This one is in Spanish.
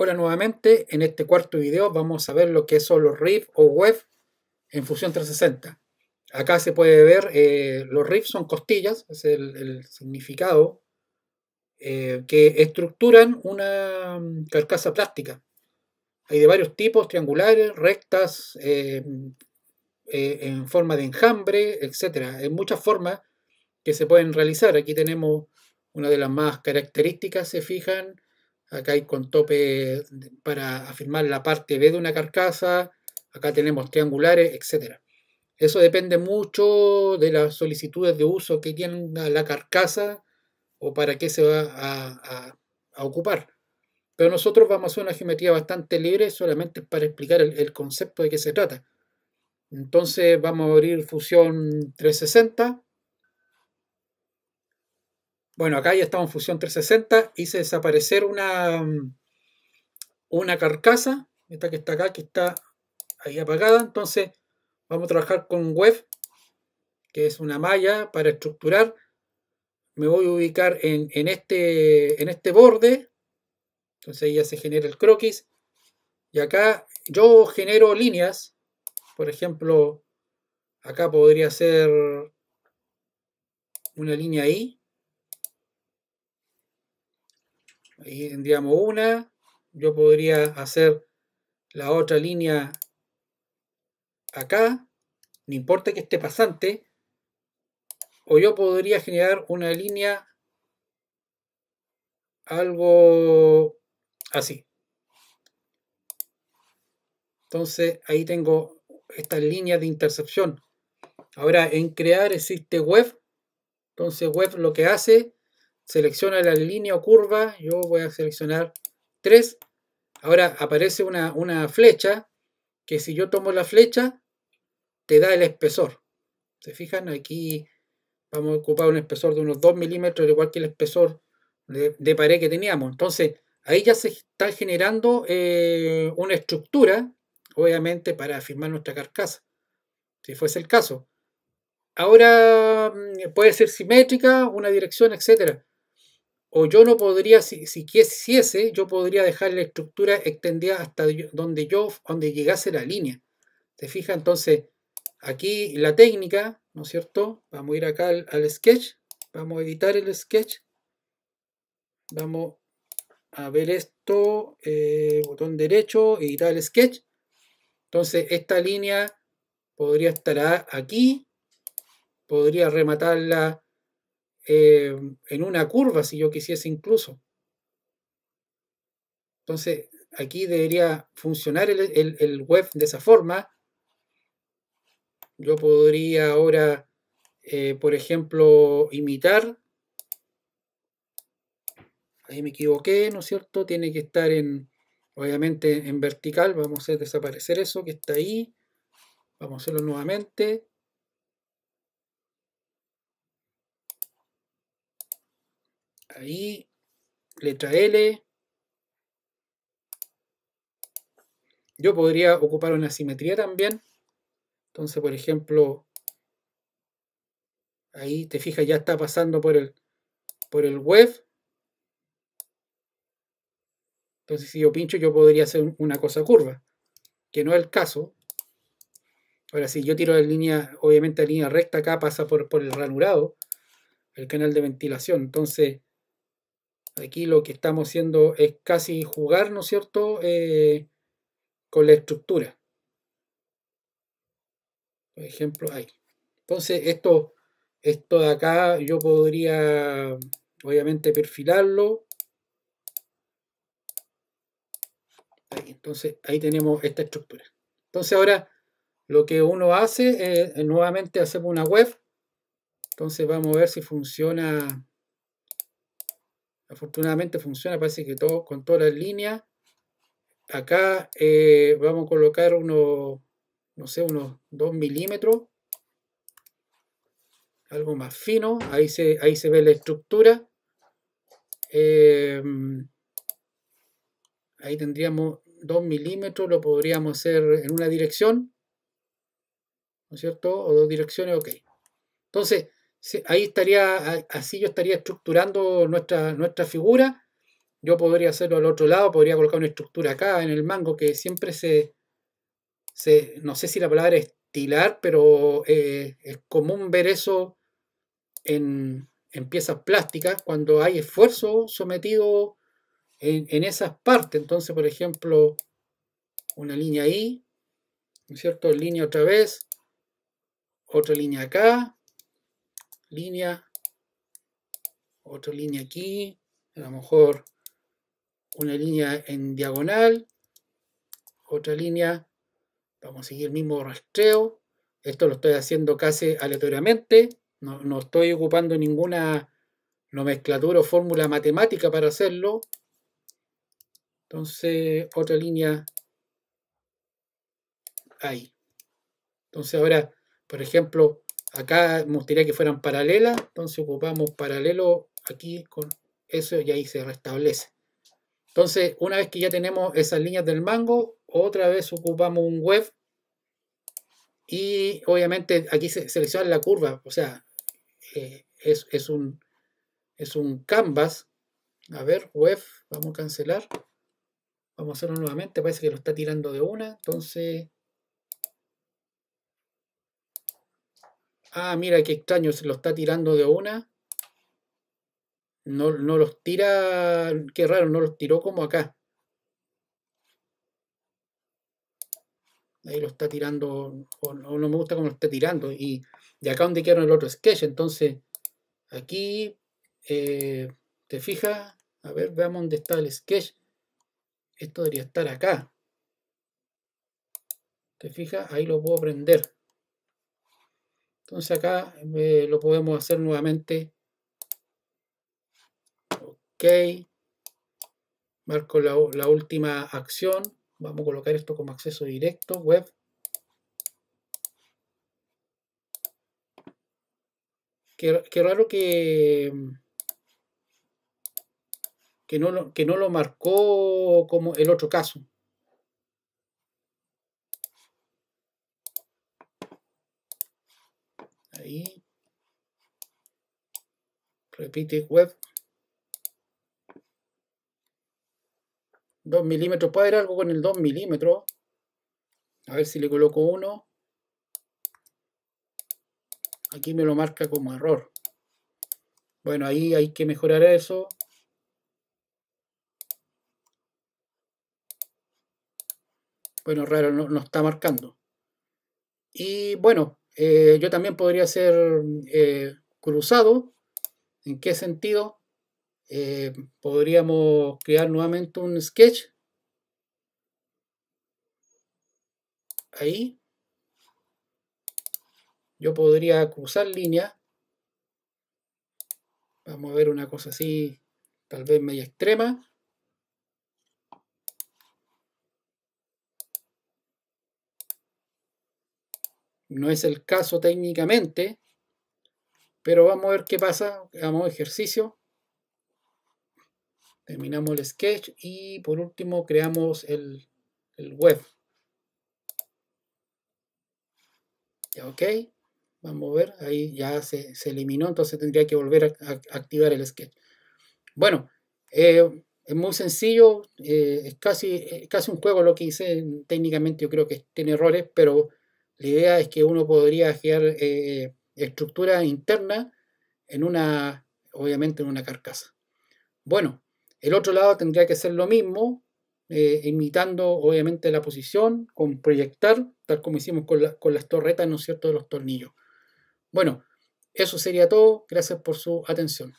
Hola nuevamente, en este cuarto video vamos a ver lo que son los riffs o web en Fusión 360. Acá se puede ver, eh, los riffs son costillas, es el, significado, eh, que estructuran una mm, carcasa plástica. Hay de varios tipos, triangulares, rectas, eh, en forma de enjambre, etc. Hay muchas formas que se pueden realizar. Aquí tenemos una de las más características, se fijan, acá hay con tope para afirmar la parte B de una carcasa, acá tenemos triangulares, etc. Eso depende mucho de las solicitudes de uso que tenga la carcasa o para qué se va a, ocupar. Pero nosotros vamos a hacer una geometría bastante libre solamente para explicar el, el concepto de qué se trata. Entonces vamos a abrir fusión 360 bueno, acá ya estamos en Fusión 360. Hice desaparecer una, una carcasa, esta que está acá, que está ahí apagada. Entonces vamos a trabajar con web, que es una malla para estructurar. Me voy a ubicar en, este, en este borde. Entonces ahí ya se genera el croquis. Y acá yo genero líneas. Por ejemplo, acá podría ser una línea ahí. Aquí tendríamos una. Yo podría hacer la otra línea acá. No importa que esté pasante. O yo podría generar una línea algo así. Entonces ahí tengo estas líneas de intercepción. Ahora en crear existe web. Entonces web lo que hace selecciona la línea o curva, yo voy a seleccionar 3. Ahora aparece una, flecha que si yo tomo la flecha te da el espesor. ¿Se fijan? Aquí vamos a ocupar un espesor de unos 2 milímetros, igual que el espesor de, pared que teníamos. Entonces, ahí ya se está generando eh, una estructura, obviamente, para firmar nuestra carcasa, si fuese el caso. Ahora mm, puede ser simétrica, una dirección, etcétera o yo no podría, si, si quisiese, yo podría dejar la estructura extendida hasta donde yo, donde llegase la línea. ¿Te fija Entonces, aquí la técnica, ¿no es cierto? Vamos a ir acá al, sketch, vamos a editar el sketch, vamos a ver esto, eh, botón derecho, editar el sketch. Entonces, esta línea podría estar aquí, podría rematarla Em, en una curva, si yo quisiese incluso. Entonces, aquí debería funcionar el, web de esa forma. Yo podría ahora, eh, por ejemplo, imitar. Ahí me equivoqué, ¿no es cierto? Tiene que estar en, obviamente, en vertical. Vamos a desaparecer eso que está ahí. Vamos a hacerlo nuevamente. ahí, letra L. Yo podría ocupar una simetría también. Entonces, por ejemplo, ahí te fijas, ya está pasando por el, por el web. Entonces, si yo pincho, yo podría hacer una cosa curva, que no es el caso. Ahora, si yo tiro la línea, obviamente la línea recta acá pasa por, por el ranurado, el canal de ventilación. Entonces, Aquí lo que estamos haciendo es casi jugar, ¿no es cierto?, eh, con la estructura. Por ejemplo, ahí. Entonces, esto, esto de acá yo podría, obviamente, perfilarlo. entonces, ahí tenemos esta estructura. Entonces, ahora lo que uno hace es, eh, nuevamente hacemos una web. Entonces, vamos a ver si funciona afortunadamente funciona, parece que todo, con todas las líneas. Acá eh, vamos a colocar unos, no sé, unos 2 milímetros, algo más fino, ahí se, ahí se ve la estructura. Em, ahí tendríamos 2 milímetros, lo podríamos hacer en una dirección, ¿no es cierto? O dos direcciones, ok. Entonces, ahí estaría, así yo estaría estructurando nuestra, nuestra figura. Yo podría hacerlo al otro lado, podría colocar una estructura acá en el mango que siempre se, no sé si la palabra es estilar, pero eh, es común ver eso en, piezas plásticas cuando hay esfuerzo sometido en, en esas partes. Entonces, por ejemplo, una línea ahí, ¿no es cierto? Línea otra vez, otra línea acá, línea, otra línea aquí, a lo mejor una línea en diagonal, otra línea, vamos a seguir el mismo rastreo, esto lo estoy haciendo casi aleatoriamente, no, estoy ocupando ninguna nomenclatura o fórmula matemática para hacerlo, entonces otra línea ahí. Entonces ahora, por ejemplo, acá nos que fueran paralelas, entonces ocupamos paralelo aquí con eso y ahí se restablece. Entonces, una vez que ya tenemos esas líneas del mango, otra vez ocupamos un web y obviamente aquí se selecciona la curva, o sea, eh, es, un, es un canvas. A ver, web, vamos a cancelar. Vamos a hacerlo nuevamente, parece que lo está tirando de una, entonces Ah, mira, qué extraño, se lo está tirando de una. No, no los tira, qué raro, no los tiró como acá. Ahí lo está tirando, o no, me gusta cómo lo está tirando. Y de acá donde quedaron el otro sketch, entonces aquí, eh, te fijas, a ver, veamos dónde está el sketch. Esto debería estar acá. ¿Te fijas? Ahí lo puedo prender. Entonces acá eh, lo podemos hacer nuevamente. Ok. Marco la, última acción. Vamos a colocar esto como acceso directo, web. Qué, raro que, mm, que, no que no lo marcó como el otro caso. Ahí. Repite web. 2 milímetros. Puede haber algo con el 2 milímetros. A ver si le coloco uno. Aquí me lo marca como error. Bueno, ahí hay que mejorar eso. Bueno, raro, no, no está marcando. Y bueno, eh, yo también podría ser eh, cruzado. ¿En qué sentido? Eh, podríamos crear nuevamente un sketch. Ahí. Yo podría cruzar línea. Vamos a ver una cosa así, tal vez media extrema. No es el caso técnicamente, pero vamos a ver qué pasa. Hagamos ejercicio. Terminamos el sketch y por último creamos el, web. Ya, ok. Vamos a ver. Ahí ya se, eliminó, entonces tendría que volver a, activar el sketch. Bueno, eh, es muy sencillo, eh, es, casi, es casi un juego lo que hice, técnicamente yo creo que tiene errores, pero la idea es que uno podría crear eh, estructura interna en una, obviamente, en una carcasa. Bueno, el otro lado tendría que ser lo mismo, eh, imitando obviamente la posición, con proyectar, tal como hicimos con, con las torretas, ¿no es cierto?, de los tornillos. Bueno, eso sería todo. Gracias por su atención.